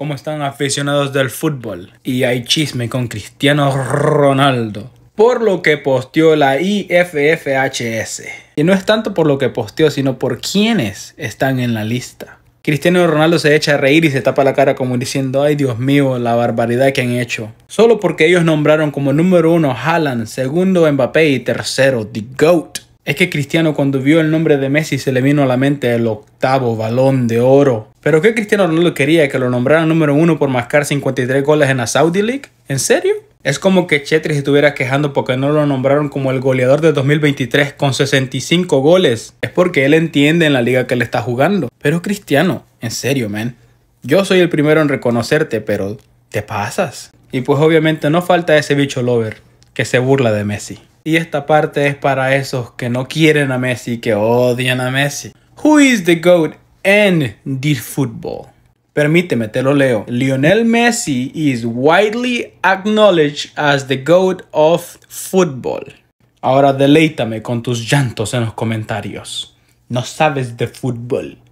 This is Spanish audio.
cómo están aficionados del fútbol. Y hay chisme con Cristiano Ronaldo. Por lo que posteó la IFFHS. Y no es tanto por lo que posteó, sino por quienes están en la lista. Cristiano Ronaldo se echa a reír y se tapa la cara como diciendo, ay Dios mío, la barbaridad que han hecho. Solo porque ellos nombraron como número uno Haaland, segundo Mbappé y tercero The GOAT. Es que Cristiano cuando vio el nombre de Messi se le vino a la mente el octavo balón de oro. ¿Pero qué Cristiano Ronaldo quería que lo nombraran número uno por mascar 53 goles en la Saudi League? ¿En serio? Es como que Chetri estuviera quejando porque no lo nombraron como el goleador de 2023 con 65 goles. Es porque él entiende en la liga que le está jugando. Pero Cristiano, en serio, man. Yo soy el primero en reconocerte, pero te pasas. Y pues obviamente no falta ese bicho lover que se burla de Messi. Y esta parte es para esos que no quieren a Messi, que odian a Messi. Who is the GOAT en the fútbol. Permíteme, te lo leo. Lionel Messi is widely acknowledged as the god of football. Ahora deleítame con tus llantos en los comentarios. No sabes de fútbol.